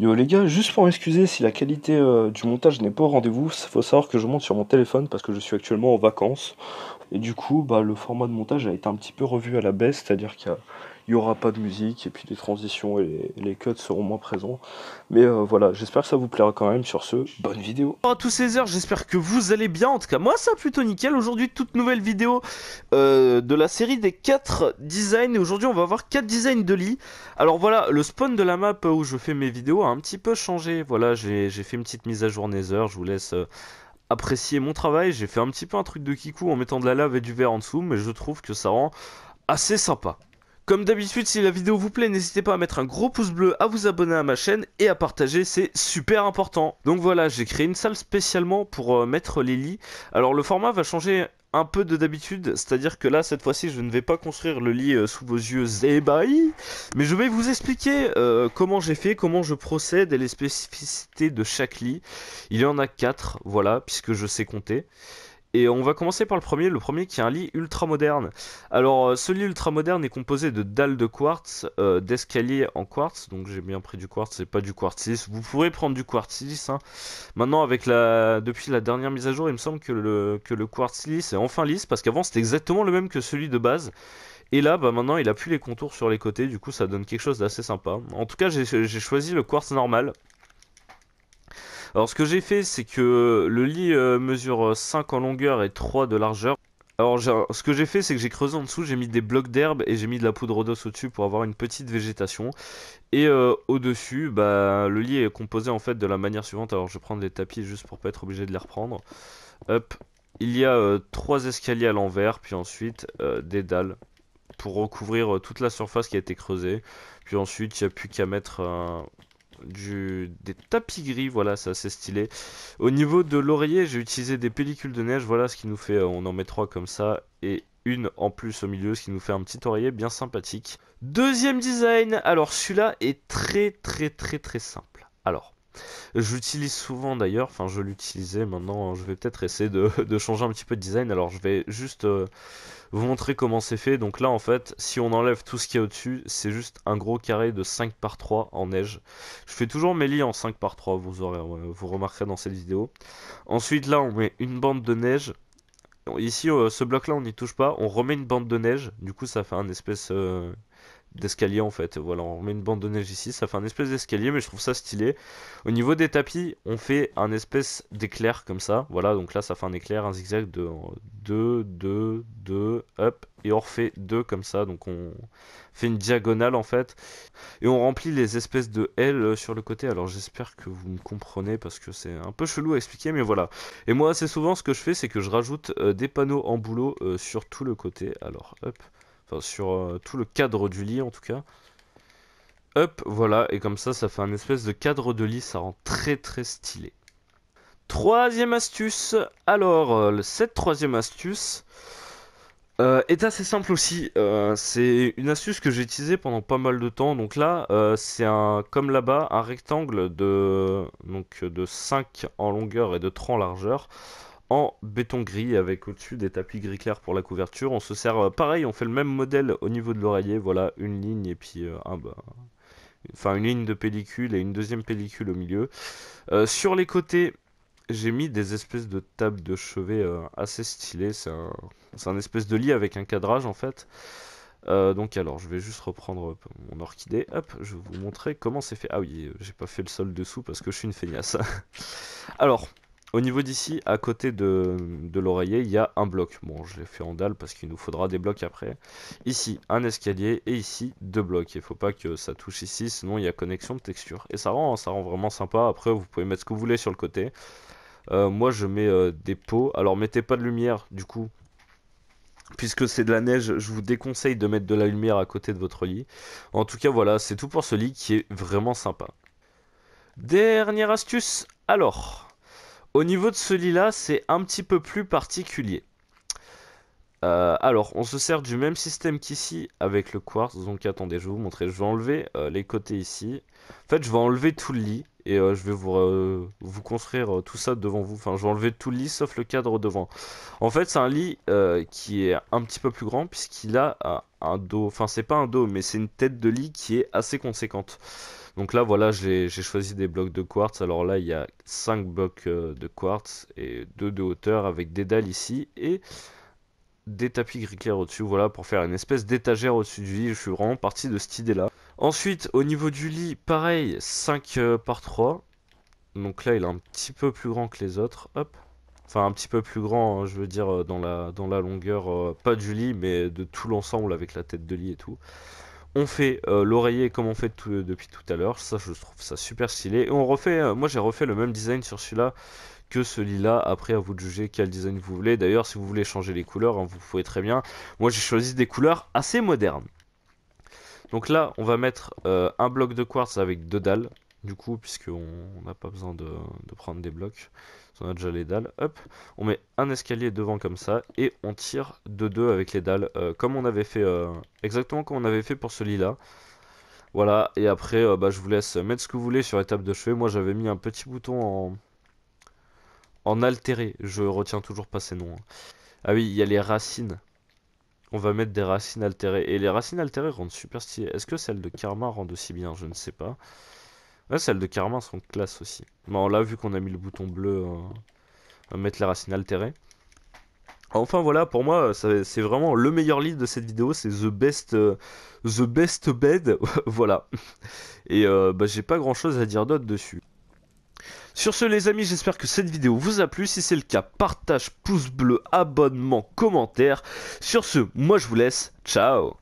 Yo les gars, juste pour m'excuser si la qualité euh, du montage n'est pas au rendez-vous, il faut savoir que je monte sur mon téléphone parce que je suis actuellement en vacances. Et du coup, bah, le format de montage a été un petit peu revu à la baisse, c'est-à-dire qu'il y a il n'y aura pas de musique et puis des transitions et les, cuts seront moins présents. Mais euh, voilà, j'espère que ça vous plaira quand même. Sur ce, bonne vidéo. Bonjour à tous ces heures, j'espère que vous allez bien. En tout cas, moi, ça plutôt nickel. Aujourd'hui, toute nouvelle vidéo euh, de la série des 4 designs. Et aujourd'hui, on va avoir 4 designs de lit. Alors voilà, le spawn de la map où je fais mes vidéos a un petit peu changé. Voilà, j'ai fait une petite mise à jour heures. Je vous laisse. Euh, apprécier mon travail, j'ai fait un petit peu un truc de kikou en mettant de la lave et du verre en dessous, mais je trouve que ça rend assez sympa. Comme d'habitude, si la vidéo vous plaît, n'hésitez pas à mettre un gros pouce bleu, à vous abonner à ma chaîne et à partager, c'est super important. Donc voilà, j'ai créé une salle spécialement pour euh, mettre les lits. Alors le format va changer un peu de d'habitude, c'est-à-dire que là, cette fois-ci, je ne vais pas construire le lit euh, sous vos yeux ébahis, mais je vais vous expliquer euh, comment j'ai fait, comment je procède et les spécificités de chaque lit. Il y en a 4, voilà, puisque je sais compter. Et on va commencer par le premier, le premier qui est un lit ultra moderne. Alors euh, ce lit ultra moderne est composé de dalles de quartz, euh, d'escaliers en quartz, donc j'ai bien pris du quartz, c'est pas du quartz Vous pourrez prendre du quartz hein. Maintenant avec la depuis la dernière mise à jour, il me semble que le que le quartz est enfin lisse parce qu'avant c'était exactement le même que celui de base. Et là, bah maintenant, il a plus les contours sur les côtés, du coup, ça donne quelque chose d'assez sympa. En tout cas, j'ai choisi le quartz normal, alors ce que j'ai fait, c'est que le lit euh, mesure 5 euh, en longueur et 3 de largeur. Alors ce que j'ai fait, c'est que j'ai creusé en dessous, j'ai mis des blocs d'herbe et j'ai mis de la poudre d'os au-dessus pour avoir une petite végétation. Et euh, au-dessus, bah, le lit est composé en fait de la manière suivante. Alors je vais prendre des tapis juste pour pas être obligé de les reprendre. Hop, il y a 3 trois escaliers à l'envers, puis ensuite des dalles pour recouvrir toute la surface qui a été creusée. Puis ensuite, il n'y a plus qu'à mettre un du, des tapis gris, voilà, ça c'est stylé. Au niveau de l'oreiller, j'ai utilisé des pellicules de neige, voilà ce qui nous fait, euh, on en met trois comme ça, et une en plus au milieu, ce qui nous fait un petit oreiller bien sympathique. Deuxième design, alors celui-là est très très très très simple. Alors, J'utilise souvent d'ailleurs, enfin je l'utilisais maintenant, hein. je vais peut-être essayer de, changer un petit peu de design. Alors je vais juste euh, vous montrer comment c'est fait. Donc là en fait, si on enlève tout ce qui est au-dessus, c'est juste un gros carré de 5 par 3 en neige. Je fais toujours mes lits en 5 par 3, vous, aurez, euh, vous remarquerez dans cette vidéo. Ensuite là on met une bande de neige ici euh, ce bloc là on n'y touche pas on remet une bande de neige du coup ça fait un espèce d'escalier en fait. Voilà, on remet une bande de neige ici, ça fait un espèce d'escalier, mais je trouve ça stylé. Au niveau des tapis, on fait un espèce d'éclair comme ça. Voilà, donc là ça fait un éclair, un zigzag de 2, 2, 2, hop, et on refait 2 comme ça. Donc on fait une diagonale en fait. Et on remplit les espèces de L sur le côté. Alors j'espère que vous me comprenez parce que c'est un peu chelou à expliquer, mais voilà. Et moi assez souvent ce que je fais c'est que je rajoute euh, des panneaux en boulot euh, sur tout le côté. Alors hop. Enfin, sur euh, tout le cadre du lit en tout cas. Hop, voilà, et comme ça, ça fait un espèce de cadre de lit, ça rend très très stylé. Troisième astuce, alors euh, cette troisième astuce euh, est assez simple aussi. c'est une astuce que j'ai utilisée pendant pas mal de temps. Donc là, c'est un comme là-bas, un rectangle de donc de 5 en longueur et de 3 en largeur en béton gris avec au-dessus des tapis gris clair pour la couverture. On se sert euh, pareil, on fait le même modèle au niveau de l'oreiller, voilà, une ligne et puis euh, un bas. Enfin, une ligne de pellicule et une deuxième pellicule au milieu. Euh, sur les côtés, j'ai mis des espèces de tables de chevet assez stylées. C'est un, un, espèce de lit avec un cadrage en fait. donc alors, je vais juste reprendre mon orchidée. Hop, je vais vous montrer comment c'est fait. Ah oui, j'ai pas fait le sol dessous parce que je suis une feignasse. alors, au niveau d'ici, à côté de, l'oreiller, il y a un bloc. Bon, je l'ai fait en dalle parce qu'il nous faudra des blocs après. Ici, un escalier et ici, deux blocs. Il ne faut pas que ça touche ici, sinon il y a connexion de texture. Et ça rend, ça rend vraiment sympa. Après, vous pouvez mettre ce que vous voulez sur le côté. Euh, moi, je mets euh, des pots. Alors, mettez pas de lumière, du coup. Puisque c'est de la neige, je vous déconseille de mettre de la lumière à côté de votre lit. En tout cas, voilà, c'est tout pour ce lit qui est vraiment sympa. Dernière astuce, alors... Au niveau de ce lit là c'est un petit peu plus particulier. Euh, alors, on se sert du même système qu'ici avec le quartz. Donc, attendez, je vais vous montrer. Je vais enlever euh, les côtés ici. En fait, je vais enlever tout le lit et euh, je vais vous, vous construire tout ça devant vous. Enfin, je vais enlever tout le lit sauf le cadre devant. En fait, c'est un lit qui est un petit peu plus grand puisqu'il a un dos. Enfin, c'est pas un dos, mais c'est une tête de lit qui est assez conséquente. Donc là, voilà, j'ai choisi des blocs de quartz. Alors là, il y a 5 blocs euh, de quartz et 2 de hauteur avec des dalles ici et des tapis gris clair au-dessus. Voilà, pour faire une espèce d'étagère au-dessus du lit. Je suis vraiment parti de cette idée-là. Ensuite, au niveau du lit, pareil, 5 euh, par 3. Donc là, il est un petit peu plus grand que les autres. Hop. Enfin, un petit peu plus grand, hein, je veux dire, euh, dans la, dans la longueur, pas du lit, mais de tout l'ensemble avec la tête de lit et tout. On fait euh, l'oreiller comme on fait depuis tout à l'heure. Ça, je trouve ça super stylé. Et on refait, euh, moi j'ai refait le même design sur celui-là que celui-là. Après, à vous de juger quel design vous voulez. D'ailleurs, si vous voulez changer les couleurs, hein, vous pouvez très bien. Moi, j'ai choisi des couleurs assez modernes. Donc là, on va mettre euh, un bloc de quartz avec deux dalles du coup, puisqu'on n'a pas besoin de, prendre des blocs, on a déjà les dalles, hop, on met un escalier devant comme ça, et on tire de deux avec les dalles, euh, comme on avait fait, euh, exactement comme on avait fait pour ce lit là. Voilà, et après, euh, bah, je vous laisse mettre ce que vous voulez sur étape de chevet, moi j'avais mis un petit bouton en, en altéré, je retiens toujours pas ces noms. Hein. Ah oui, il y a les racines. On va mettre des racines altérées. Et les racines altérées rendent super stylées. Est-ce que celle de Karma rendent aussi bien Je ne sais pas celles de Karma sont classe aussi. Bon, là, vu qu'on a mis le bouton bleu, on hein, mettre les racines altérées. Enfin voilà, pour moi, c'est vraiment le meilleur lead de cette vidéo, c'est The Best, euh, The Best Bed, voilà. Et euh, bah, j'ai pas grand chose à dire d'autre dessus. Sur ce les amis, j'espère que cette vidéo vous a plu. Si c'est le cas, partage, pouce bleu, abonnement, commentaire. Sur ce, moi je vous laisse. Ciao